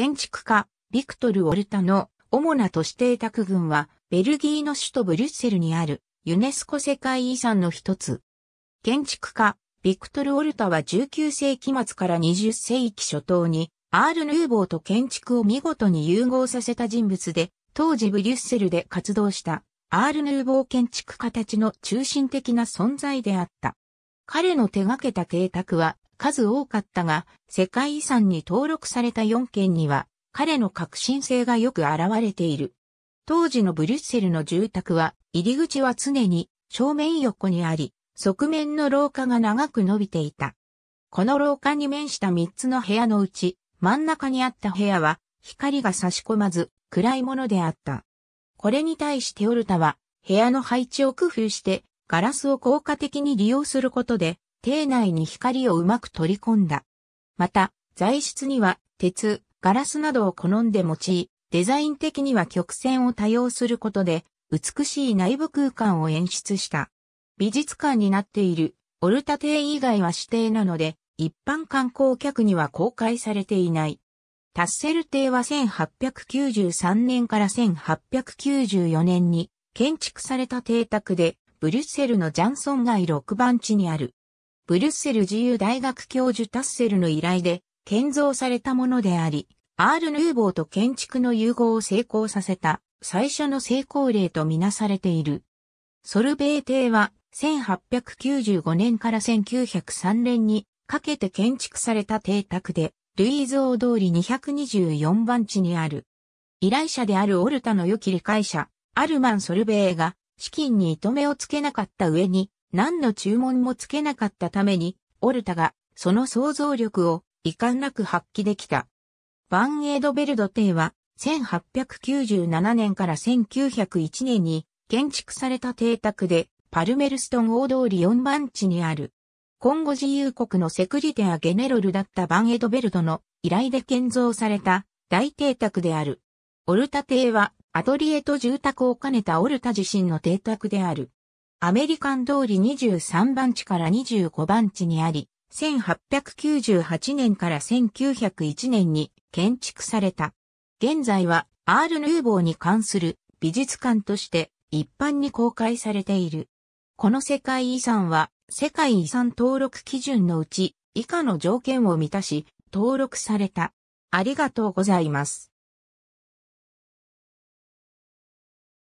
建築家、ビクトル・オルタの主な都市邸宅群は、ベルギーの首都ブリュッセルにあるユネスコ世界遺産の一つ。建築家、ビクトル・オルタは19世紀末から20世紀初頭に、アール・ヌーボーと建築を見事に融合させた人物で、当時ブリュッセルで活動したアール・ヌーボー建築家たちの中心的な存在であった。彼の手掛けた邸宅は数多かったが、世界遺産に登録された4件には、彼の革新性がよく現れている。当時のブリュッセルの住宅は、入り口は常に正面横にあり、側面の廊下が長く伸びていた。この廊下に面した3つの部屋のうち、真ん中にあった部屋は、光が差し込まず、暗いものであった。これに対してオルタは、部屋の配置を工夫して、ガラスを効果的に利用することで、邸内に光をうまく取り込んだ。また、材質には鉄、ガラスなどを好んで用い、デザイン的には曲線を多用することで、美しい内部空間を演出した。美術館になっているオルタ邸以外は指定なので、一般観光客には公開されていない。タッセル邸は1893年から1894年に建築された邸宅で、ブリュッセルのジャンソン街6番地にあるブリュッセル自由大学教授タッセルの依頼で建造されたものであり、アール・ヌーボーと建築の融合を成功させた最初の成功例とみなされている。ソルベー邸は1895年から1903年にかけて建築された邸宅で、ルイーズ大通り224番地にある。依頼者であるオルタの良き理解者、アルマン・ソルベーが資金に糸目をつけなかった上に、何の注文もつけなかったために、オルタがその想像力を遺憾なく発揮できた。バンエドベルド邸は1897年から1901年に建築された邸宅でパルメルストン大通り4番地にある。今後自由国のセクリテア・ゲネロルだったバンエドベルドの依頼で建造された大邸宅である。オルタ邸はアトリエと住宅を兼ねたオルタ自身の邸宅である。アメリカン通り23番地から25番地にあり、1898年から1901年に建築された。現在はアール・ヌーボーに関する美術館として一般に公開されている。この世界遺産は世界遺産登録基準のうち以下の条件を満たし登録された。ありがとうございます。